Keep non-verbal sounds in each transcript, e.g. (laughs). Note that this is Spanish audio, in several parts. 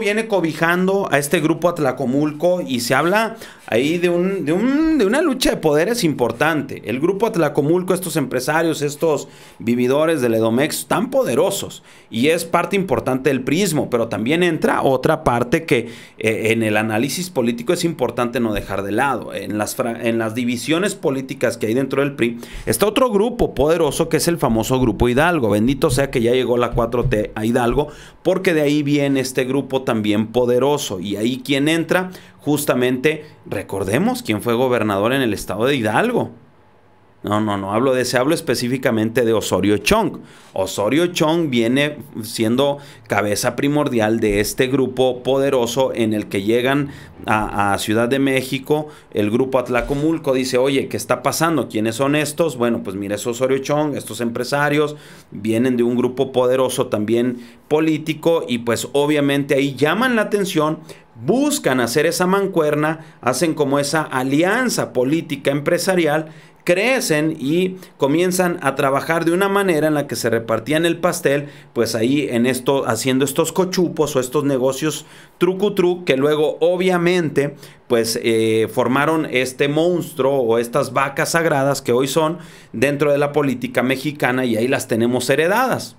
viene cobijando a este grupo Atlacomulco y se habla ahí de, un, de, una lucha de poderes importante. El grupo Atlacomulco, estos empresarios, estos vividores del Edomex, tan poderosos y es parte importante del prismo, pero también entra otra parte que eh, en el análisis político es importante no dejar de lado. En las, en las divisiones políticas que hay dentro del PRI está otro grupo poderoso que es el famoso grupo Hidalgo. Bendito sea que ya llegó la 4T a Hidalgo porque de ahí viene este grupo también poderoso. Y ahí quien entra, justamente, recordemos quién fue gobernador en el estado de Hidalgo. No, no, no hablo de ese, hablo específicamente de Osorio Chong. Osorio Chong viene siendo cabeza primordial de este grupo poderoso en el que llegan a, Ciudad de México. El grupo Atlacomulco dice, oye, ¿qué está pasando? ¿Quiénes son estos? Bueno, pues mira, es Osorio Chong, estos empresarios vienen de un grupo poderoso también político y pues obviamente ahí llaman la atención buscan hacer esa mancuerna, hacen como esa alianza política empresarial, crecen y comienzan a trabajar de una manera en la que se repartían el pastel, pues ahí en esto haciendo estos cochupos o estos negocios trucutru que luego obviamente pues eh, formaron este monstruo o estas vacas sagradas que hoy son dentro de la política mexicana y ahí las tenemos heredadas.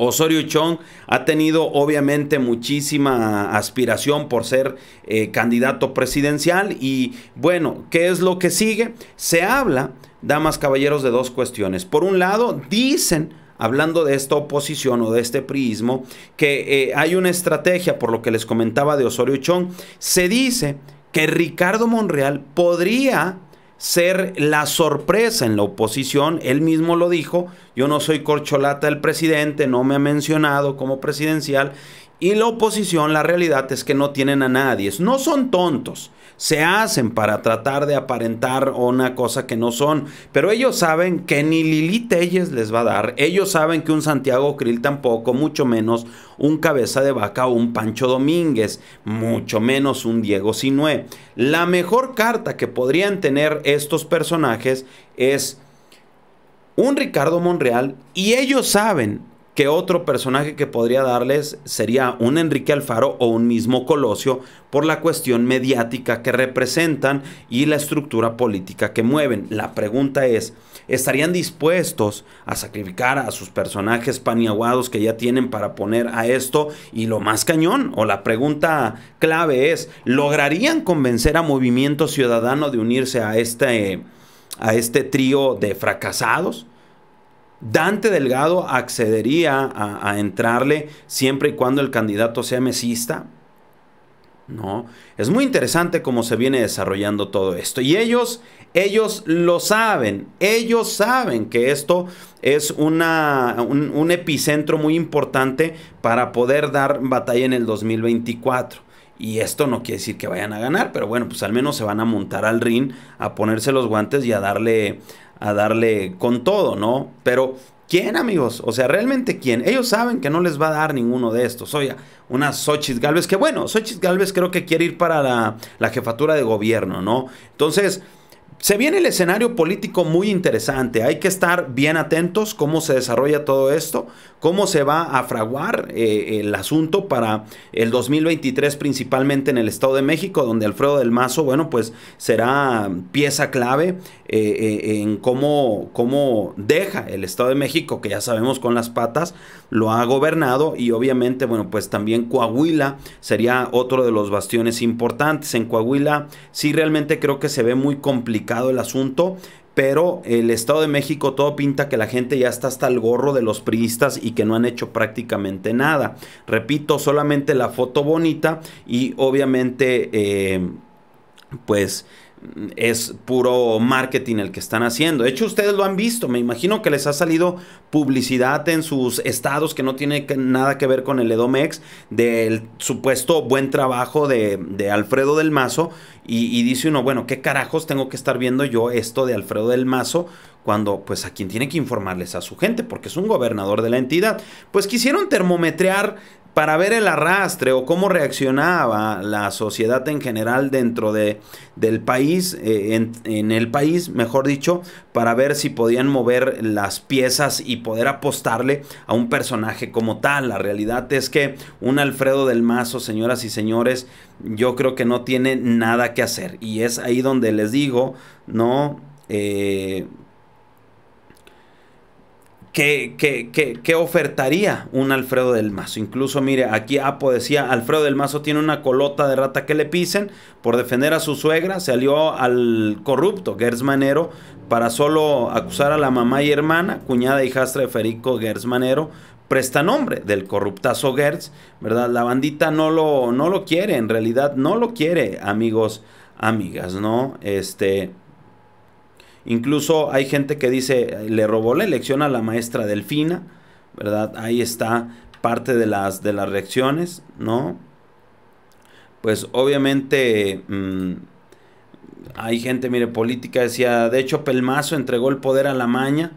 Osorio Chong ha tenido obviamente muchísima aspiración por ser eh, candidato presidencial y bueno, ¿qué es lo que sigue? Se habla, damas caballeros, de dos cuestiones. Por un lado, dicen hablando de esta oposición o de este priismo, que eh, hay una estrategia, por lo que les comentaba de Osorio Chong, se dice que Ricardo Monreal podría ser la sorpresa en la oposición. Él mismo lo dijo, yo no soy corcholata del presidente, no me ha mencionado como presidencial. Y la oposición, la realidad es que no tienen a nadie. No son tontos se hacen para tratar de aparentar una cosa que no son. Pero ellos saben que ni Lili Telles les va a dar. Ellos saben que un Santiago Krill tampoco, mucho menos un Cabeza de Vaca o un Pancho Domínguez, mucho menos un Diego Sinué. La mejor carta que podrían tener estos personajes es un Ricardo Monreal y ellos saben que otro personaje que podría darles sería un Enrique Alfaro o un mismo Colosio por la cuestión mediática que representan y la estructura política que mueven. La pregunta es, ¿estarían dispuestos a sacrificar a sus personajes paniaguados que ya tienen para poner a esto y lo más cañón? O la pregunta clave es, ¿lograrían convencer a Movimiento Ciudadano de unirse a este, a este trío de fracasados? Dante Delgado accedería a, entrarle siempre y cuando el candidato sea mesista. No, es muy interesante cómo se viene desarrollando todo esto. Y ellos, ellos lo saben, ellos saben que esto es una, un epicentro muy importante para poder dar batalla en el 2024. Y esto no quiere decir que vayan a ganar, pero bueno, pues al menos se van a montar al ring, a ponerse los guantes y a darle, a darle con todo, ¿no? Pero ¿Quién, amigos? O sea, ¿realmente quién? Ellos saben que no les va a dar ninguno de estos. Oye, una Xochitl Galvez, que bueno, Xochitl Galvez creo que quiere ir para la, la jefatura de gobierno, ¿no? Entonces, se viene el escenario político muy interesante. Hay que estar bien atentos cómo se desarrolla todo esto, cómo se va a fraguar eh, el asunto para el 2023, principalmente en el Estado de México, donde Alfredo del Mazo, bueno, pues será pieza clave eh, eh, en cómo, cómo deja el Estado de México, que ya sabemos con las patas, lo ha gobernado y obviamente, bueno, pues también Coahuila sería otro de los bastiones importantes. En Coahuila sí realmente creo que se ve muy complicado el asunto pero el Estado de México todo pinta que la gente ya está hasta el gorro de los priistas y que no han hecho prácticamente nada. Repito, solamente la foto bonita y obviamente eh, pues es puro marketing el que están haciendo. De hecho, ustedes lo han visto. Me imagino que les ha salido publicidad en sus estados que no tiene nada que ver con el Edomex del supuesto buen trabajo de, de Alfredo del Mazo. Y, y, dice uno, bueno, ¿qué carajos tengo que estar viendo yo esto de Alfredo del Mazo? Cuando, pues, a quien tiene que informarles a su gente, porque es un gobernador de la entidad. Pues quisieron termometrear para ver el arrastre o cómo reaccionaba la sociedad en general dentro de, del país, eh, en, en, el país, mejor dicho, para ver si podían mover las piezas y poder apostarle a un personaje como tal. La realidad es que un Alfredo del Mazo, señoras y señores, yo creo que no tiene nada que hacer. Y es ahí donde les digo, no... Eh, que, ofertaría un Alfredo del Mazo. Incluso, mire, aquí Apo decía, Alfredo del Mazo tiene una colota de rata que le pisen por defender a su suegra, se alió al corrupto Gertz Manero para solo acusar a la mamá y hermana, cuñada y hijastra de Federico Gertz Manero, nombre del corruptazo Gertz, ¿verdad? La bandita no lo, no lo quiere, en realidad no lo quiere, amigos, amigas, ¿no? Este... Incluso hay gente que dice, le robó la elección a la maestra Delfina, ¿verdad? Ahí está parte de las, de las reacciones, ¿no? Pues obviamente mm, hay gente, mire, política decía, de hecho Pelmazo entregó el poder a la maña,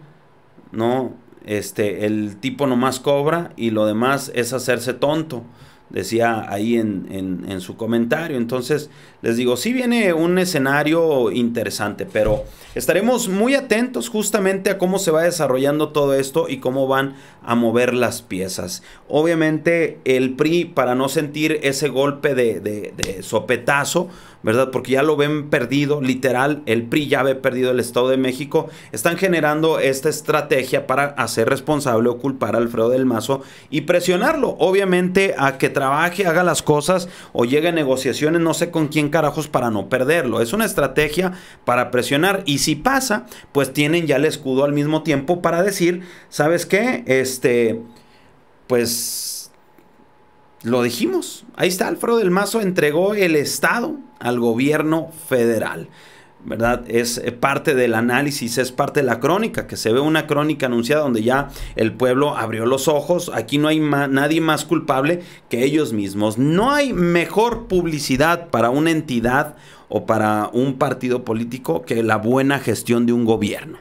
¿no? Este, el tipo nomás cobra y lo demás es hacerse tonto decía ahí en, su comentario. Entonces, les digo, Si viene un escenario interesante, pero estaremos muy atentos justamente a cómo se va desarrollando todo esto y cómo van a mover las piezas. Obviamente, el PRI, para no sentir ese golpe de sopetazo, ¿verdad? Porque ya lo ven perdido, literal, el PRI ya ve perdido el Estado de México. Están generando esta estrategia para hacer responsable o culpar al Alfredo del Mazo y presionarlo, obviamente, a que trabaje, haga las cosas o llegue a negociaciones, no sé con quién carajos, para no perderlo. Es una estrategia para presionar y si pasa, pues tienen ya el escudo al mismo tiempo para decir, ¿sabes qué? Este, pues lo dijimos. Ahí está, Alfredo del Mazo entregó el Estado al gobierno federal. ¿verdad? Es parte del análisis, es parte de la crónica, que se ve una crónica anunciada donde ya el pueblo abrió los ojos, aquí no hay nadie más culpable que ellos mismos. No hay mejor publicidad para una entidad o para un partido político que la buena gestión de un gobierno.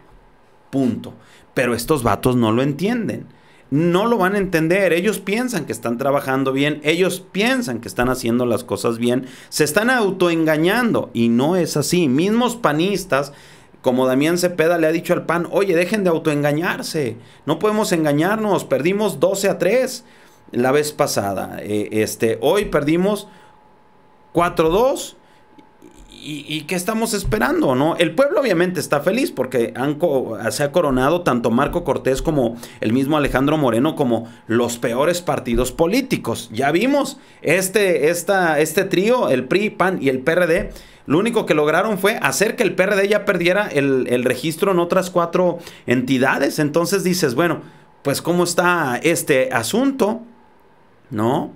Punto. Pero estos vatos no lo entienden no lo van a entender. Ellos piensan que están trabajando bien, ellos piensan que están haciendo las cosas bien, se están autoengañando y no es así. Mismos panistas, como Damián Cepeda le ha dicho al PAN, oye, dejen de autoengañarse, no podemos engañarnos, perdimos 12 a 3 la vez pasada, eh, este, hoy perdimos 4 2 y, qué estamos esperando, ¿no? El pueblo obviamente está feliz porque se ha coronado tanto Marco Cortés como el mismo Alejandro Moreno como los peores partidos políticos. Ya vimos este, este trío, el PRI, PAN y el PRD. Lo único que lograron fue hacer que el PRD ya perdiera el registro en otras cuatro entidades. Entonces dices, bueno, pues cómo está este asunto, ¿no?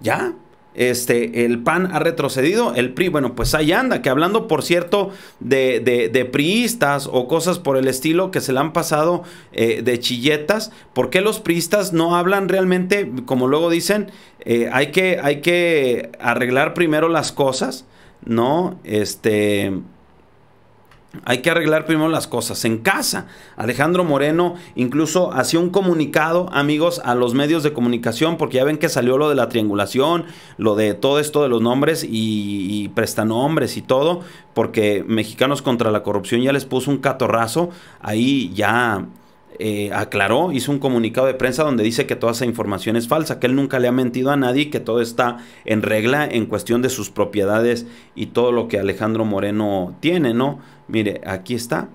Ya, este, el PAN ha retrocedido, el PRI, bueno, pues ahí anda, que hablando, por cierto, de, de, priistas o cosas por el estilo que se le han pasado eh, de chilletas, ¿por qué los priistas no hablan realmente, como luego dicen, eh, hay, que, hay que arreglar primero las cosas, ¿no? Este, hay que arreglar primero las cosas en casa. Alejandro Moreno incluso hacía un comunicado, amigos, a los medios de comunicación, porque ya ven que salió lo de la triangulación, lo de todo esto de los nombres y, y prestanombres y todo, porque Mexicanos contra la Corrupción ya les puso un catorrazo. Ahí ya eh, aclaró, hizo un comunicado de prensa donde dice que toda esa información es falsa, que él nunca le ha mentido a nadie, que todo está en regla en cuestión de sus propiedades y todo lo que Alejandro Moreno tiene, ¿no? Mire, aquí está.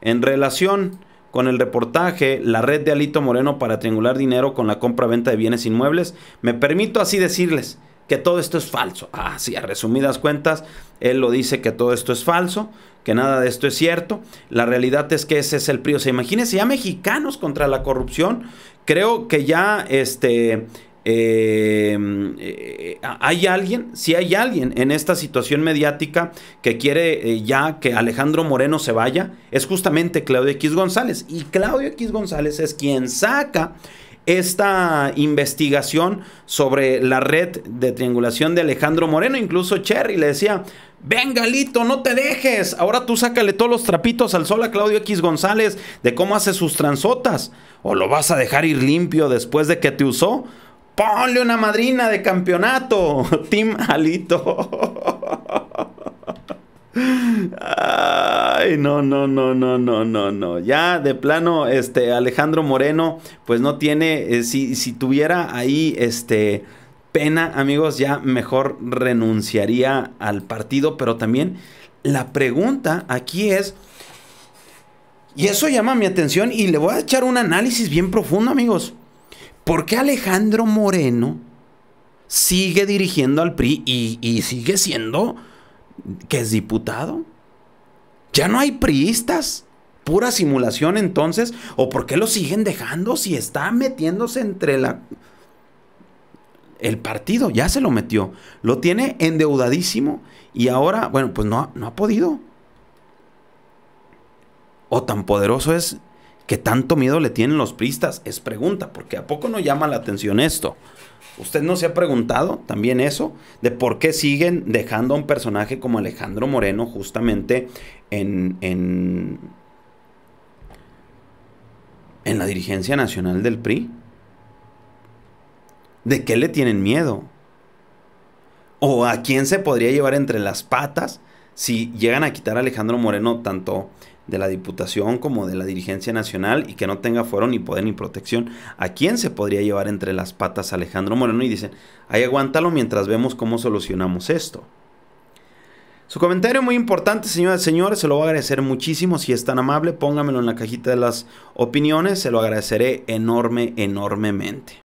En relación con el reportaje La red de Alito Moreno para triangular dinero con la compra-venta de bienes inmuebles, me permito así decirles que todo esto es falso. Ah, sí, a resumidas cuentas, él lo dice que todo esto es falso, que nada de esto es cierto. La realidad es que ese es el PRI. se imagínense ya mexicanos contra la corrupción. Creo que ya este Em, eh, eh, hay alguien, si hay alguien en esta situación mediática que quiere eh, ya que Alejandro Moreno se vaya, es justamente Claudio X González. Y Claudio X González es quien saca esta investigación sobre la red de triangulación de Alejandro Moreno. Incluso Cherry le decía, Venga, Lito, no te dejes. Ahora tú sácale todos los trapitos al sol a Claudio X González de cómo hace sus transotas. ¿O lo vas a dejar ir limpio después de que te usó? Ponle una madrina de campeonato, (laughs) Team Alito. Ay, no, no, no, no, no, no, no. Ya de plano, este Alejandro Moreno, pues no tiene, eh, si, si tuviera ahí, este, pena, amigos, ya mejor renunciaría al partido, pero también la pregunta aquí es, y eso llama mi atención y le voy a echar un análisis bien profundo, amigos. ¿por qué Alejandro Moreno sigue dirigiendo al PRI y, sigue siendo que es diputado? Ya no hay priistas. Pura simulación entonces. ¿O por qué lo siguen dejando si está metiéndose entre la... El partido ya se lo metió. Lo tiene endeudadísimo y ahora, bueno, pues no, no ha podido. O tan poderoso es ¿Qué tanto miedo le tienen los pristas? Es pregunta, porque ¿a poco no llama la atención esto? ¿Usted no se ha preguntado también eso? De por qué siguen dejando a un personaje como Alejandro Moreno justamente en, en, en la dirigencia nacional del PRI. ¿De qué le tienen miedo? ¿O a quién se podría llevar entre las patas si llegan a quitar a Alejandro Moreno tanto de la Diputación como de la Dirigencia Nacional y que no tenga fuero ni poder ni protección, ¿a quién se podría llevar entre las patas Alejandro Moreno? Y dicen, ahí aguántalo mientras vemos cómo solucionamos esto. Su comentario muy importante, señoras y señores, se lo voy a agradecer muchísimo. Si es tan amable, póngamelo en la cajita de las opiniones, se lo agradeceré enorme, enormemente.